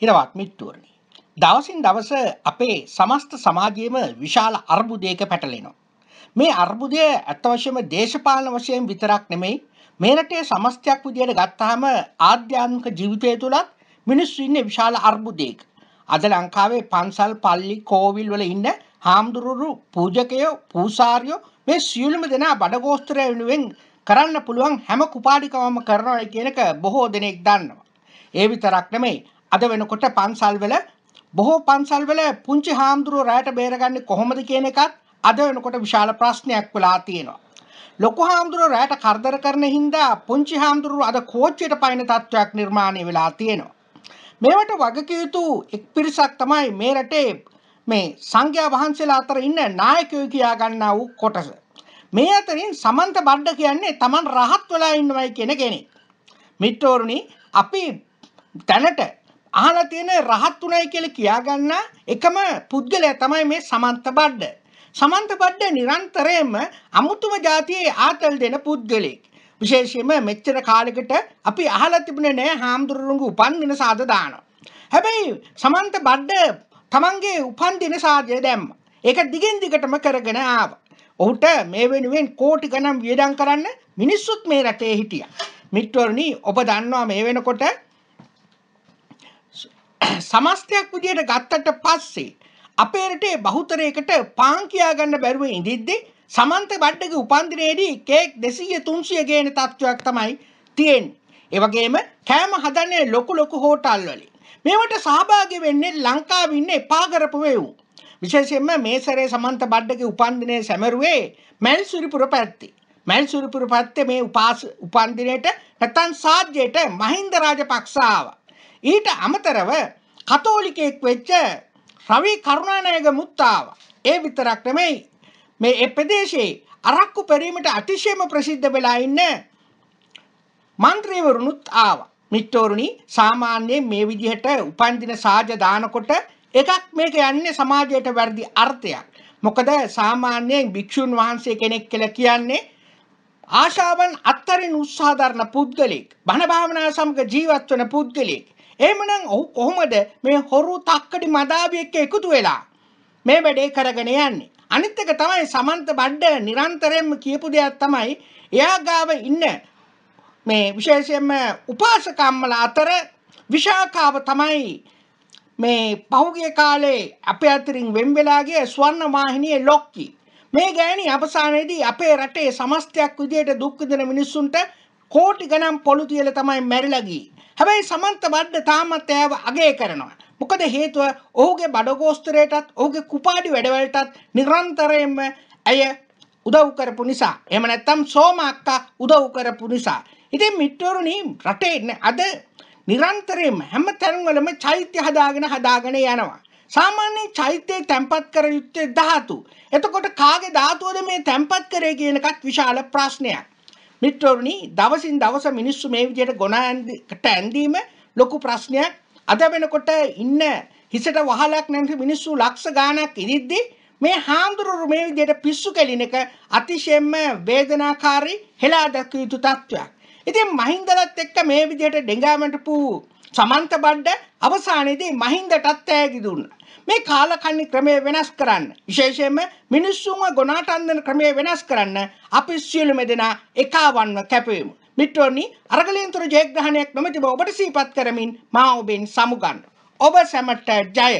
හිරවත් මිත්තුවරණි. දවසින් දවස අපේ සමස්ත සමාජයේම විශාල අර්බුදයක පැටලෙනවා. මේ අර්බුදය අත්වශ්‍යම දේශපාලන වශයෙන් විතරක් නෙමෙයි මේ රටේ සමස්තයක් විදියට ගත්තාම ආධ්‍යාත්මික ජීවිතය තුලත් මිනිස්සු ඉන්නේ විශාල අර්බුදයක. අද ලංකාවේ පන්සල් පල්ලි කෝවිල් වල ඉන්න හාමුදුරුවෝ පූජකයෝ පූසාරියෝ මේ සියලුම දෙනා බඩගෝස්තරය වෙනුවෙන් කරන්න පුළුවන් හැම කුපාඩිකමම කරනවා කියන එක බොහෝ දෙනෙක් දන්නවා. ඒ විතරක් නෙමෙයි අද වෙනකොට පන්සල්වල බොහෝ පන්සල්වල පුංචි හාමුදුරුවෝ රැයට බේරගන්නේ කොහොමද කියන එකත් අද වෙනකොට විශාල ප්‍රශ්නයක් වෙලා තියෙනවා. ලොකු හාමුදුරුවෝ රැයට කරදර කරන හින්දා පුංචි හාමුදුරුවෝ අද කෝච්චියට පයින් තත්වයක් නිර්මාණය වෙලා තියෙනවා. මේවට වගකිය යුතු එක් පිරිසක් තමයි මේ රටේ මේ සංඝයා වහන්සේලා අතර ඉන්න නායකයෝ කියා ගන්නා වූ කොටස. මේ අතරින් සමන්ත බණ්ඩ කියන්නේ Taman රහත් වෙලා ඉන්නවයි කියන කෙනෙක්. මිත්‍රෝරුනි අපි දැනට අහලා තියෙන රහත්ුණයි කියලා කියාගන්න එකම පුද්ගලයා තමයි මේ සමන්ත බඩ. සමන්ත බඩ නිරන්තරයෙන්ම අමුතුම જાතියේ ආතල් දෙන පුද්ගලෙක්. විශේෂයෙන්ම මෙච්චර කාලෙකට අපි අහලා තිබුණේ නෑ හාමුදුරුවන්ගේ උපන් දින සාද දානවා. හැබැයි සමන්ත බඩ තමන්ගේ උපන් දින සාදය දැම්ම. ඒක දිගින් දිගටම කරගෙන ආවා. ඔහුට මේ වෙනුවෙන් කෝටි ගණන් වියදම් කරන්න මිනිස්සුත් මේ රටේ හිටියා. මිත්‍රවරුනි ඔබ දන්නවා මේ වෙනකොට සමස්තයක් විදියට ගත්තට පස්සේ අපේ රටේ බහුතරයකට පාන් කියා ගන්න බැරුව ඉඳිද්දී සමන්ත බඩ්ඩගේ උපන්දිනයේදී කේක් 200 300 ගේන තත්ත්වයක් තමයි තියෙන්නේ. ඒ වගේම කෑම හදන්නේ ලොකු ලොකු හෝටල් වලින්. මේවට සහභාගී වෙන්නේ ලංකාවේ ඉන්න එපා කරපු වේවු. විශේෂයෙන්ම මේ සැරේ සමන්ත බඩ්ඩගේ උපන්දිනයේ සැමරුවේ මල්සුරිපුර පැත්තේ. මල්සුරිපුර පැත්තේ මේ උපාස උපන්දිනයේට නැත්තම් සාජ්‍යයට මහින්ද රාජපක්ෂ ආවා. ඊට අමතරව කතෝලිකයෙක් වෙච්ච රවී කරුණානායක මුත්තාව. ඒ විතරක් නෙමෙයි මේ ඒ ප්‍රදේශයේ අරක්කු පෙරීමට අතිශයම ප්‍රසිද්ධ වෙලා ඉන්න මන්ත්‍රීවරුණුත් ආවා. මිත්‍රෝරුණි සාමාන්‍යයෙන් මේ විදිහට උපන්දින සාජ දානකොට එකක් මේක යන්නේ සමාජයට වැඩි අර්ථයක්. මොකද සාමාන්‍යයෙන් භික්ෂුන් වහන්සේ කෙනෙක් කියලා කියන්නේ ආශාවන් අත්තරින් උත්සාහ දරන පුද්ගලෙක්, බණ භාවනාව සමග ජීවත් වෙන පුද්ගලෙක්. එහෙමනම් ඔහු කොහොමද මේ හොරු තක්කඩි මදාවිය එක්ක එකතු වෙලා මේ වැඩේ කරගෙන යන්නේ අනිත් එක තමයි සමන්ත බඩ නිරන්තරයෙන්ම කියපු දෙයක් තමයි එයා ගාව ඉන්න මේ විශේෂයෙන්ම උපාසකම්මල අතර විශාකාව තමයි මේ පහුගිය කාලේ අපේ අතරින් වෙන් වෙලා ගිය ස්වර්ණ වාහිනියේ ලොක්කි මේ ගෑණි අවසානයේදී අපේ රටේ සමස්තයක් විදියට දුක් විඳින මිනිස්සුන්ට කෝටි ගණන් පොළු තියලා තමයි මැරිලා ගියේ. හැබැයි සමන්ත බඩ තාමත් ඇයව අගය කරනවා. මොකද හේතුව ඔහුගේ බඩගෝස්තරයටත් ඔහුගේ කුපාඩි වැඩවලටත් නිරන්තරයෙන්ම ඇය උදව් කරපු නිසා. එහෙම නැත්නම් සෝම අක්කා උදව් කරපු නිසා. ඉතින් මිත්‍රවරුනි රටේ අද නිරන්තරයෙන්ම හැම තැන්වලම චෛත්‍ය හදාගෙන හදාගෙන යනවා. සාමාන්‍ය චෛත්‍යය තැන්පත් කර යුත්තේ ධාතු. එතකොට කාගේ ධාතුවද මේ තැන්පත් කරේ කියන එකත් විශාල ප්‍රශ්නයක්. මිත්‍රවරුනි දවසින් දවස මිනිස්සු මේ විදිහට ගොනා ඇන්දිකට ඇඳීම ලොකු ප්‍රශ්නයක් අද වෙනකොට ඉන්න හිසට වහලක් නැති මිනිස්සු ලක්ෂ ගාණක් ඉදිද්දි මේ හාමුදුරුවෝ මේ විදිහට පිස්සු කෙලින එක අතිශයින්ම වේදනාකාරී හෙලා දක්විය යුතු තත්වයක්. ඉතින් මහින්දලත් එක්ක මේ විදිහට ඩෙඟාමටපු සමන්ත බණ්ඩ අවසානයේදී මහින්දටත් තෑගි දුන්නා. මේ කාලකන්ණි ක්‍රමය වෙනස් කරන්න විශේෂයෙන්ම මිනිස්සුන්ව ගොනාට අන්දන ක්‍රමය වෙනස් කරන්න අපි සියලුම දෙනා එකවන්ව කැපවෙමු. මිත්‍රෝනි අරගලයන්තර ජයග්‍රහණයක් නොමැති බව ඔබට සිහිපත් කරමින් මා ඔබෙන් සමුගන්න. ඔබ සැමට ජය!